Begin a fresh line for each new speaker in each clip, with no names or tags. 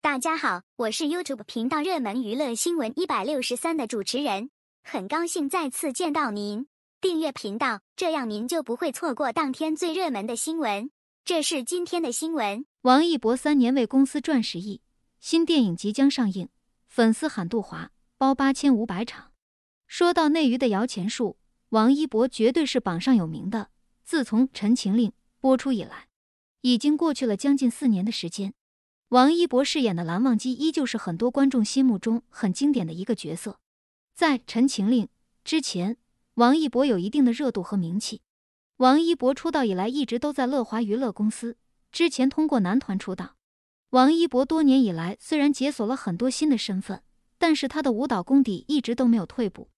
大家好，我是 YouTube 频道热门娱乐新闻一百六十三的主持人，很高兴再次见到您。订阅频道，这样您就不会错过当天最热门的新闻。这是今天的新闻：王一博三年为公司赚十亿，新电影即将上映，粉丝喊杜华包八千五百场。说到内娱的摇钱树，王一博绝对是榜上有名的。自从《陈情令》播出以来，已经过去了将近四年的时间。王一博饰演的蓝忘机依旧是很多观众心目中很经典的一个角色。在《陈情令》之前，王一博有一定的热度和名气。王一博出道以来一直都在乐华娱乐公司，之前通过男团出道。王一博多年以来虽然解锁了很多新的身份，但是他的舞蹈功底一直都没有退步。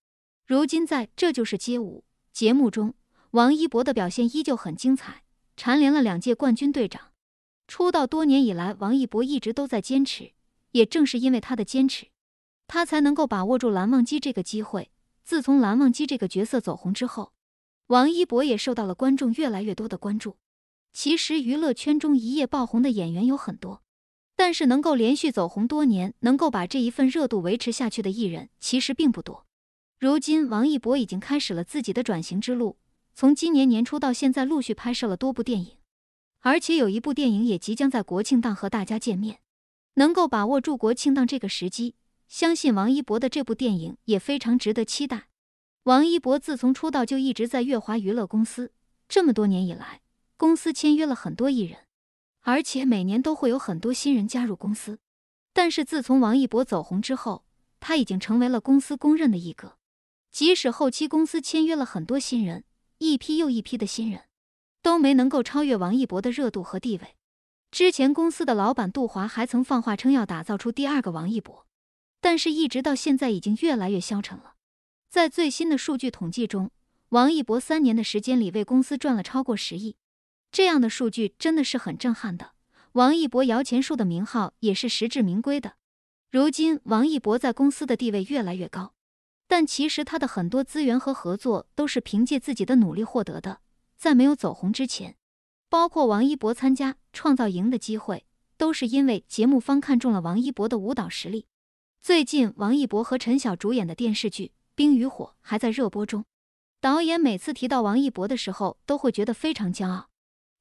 如今在《这就是街舞》节目中，王一博的表现依旧很精彩，蝉联了两届冠军队长。出道多年以来，王一博一直都在坚持。也正是因为他的坚持，他才能够把握住蓝忘机这个机会。自从蓝忘机这个角色走红之后，王一博也受到了观众越来越多的关注。其实，娱乐圈中一夜爆红的演员有很多，但是能够连续走红多年，能够把这一份热度维持下去的艺人其实并不多。如今，王一博已经开始了自己的转型之路，从今年年初到现在，陆续拍摄了多部电影。而且有一部电影也即将在国庆档和大家见面，能够把握住国庆档这个时机，相信王一博的这部电影也非常值得期待。王一博自从出道就一直在月华娱乐公司，这么多年以来，公司签约了很多艺人，而且每年都会有很多新人加入公司。但是自从王一博走红之后，他已经成为了公司公认的一哥，即使后期公司签约了很多新人，一批又一批的新人。都没能够超越王一博的热度和地位。之前公司的老板杜华还曾放话称要打造出第二个王一博，但是一直到现在已经越来越消沉了。在最新的数据统计中，王一博三年的时间里为公司赚了超过十亿，这样的数据真的是很震撼的。王一博“摇钱树”的名号也是实至名归的。如今，王一博在公司的地位越来越高，但其实他的很多资源和合作都是凭借自己的努力获得的。在没有走红之前，包括王一博参加《创造营》的机会，都是因为节目方看中了王一博的舞蹈实力。最近，王一博和陈晓主演的电视剧《冰与火》还在热播中。导演每次提到王一博的时候，都会觉得非常骄傲，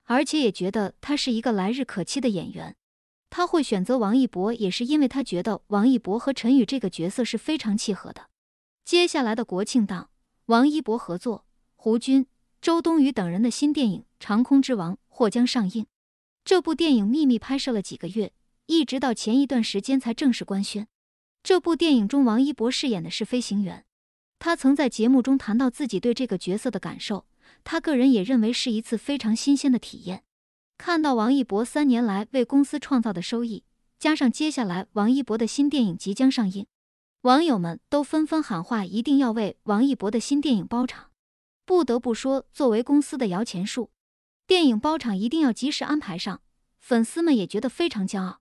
而且也觉得他是一个来日可期的演员。他会选择王一博，也是因为他觉得王一博和陈宇这个角色是非常契合的。接下来的国庆档，王一博合作胡军。周冬雨等人的新电影《长空之王》或将上映。这部电影秘密拍摄了几个月，一直到前一段时间才正式官宣。这部电影中，王一博饰演的是飞行员。他曾在节目中谈到自己对这个角色的感受，他个人也认为是一次非常新鲜的体验。看到王一博三年来为公司创造的收益，加上接下来王一博的新电影即将上映，网友们都纷纷喊话，一定要为王一博的新电影包场。不得不说，作为公司的摇钱树，电影包场一定要及时安排上。粉丝们也觉得非常骄傲。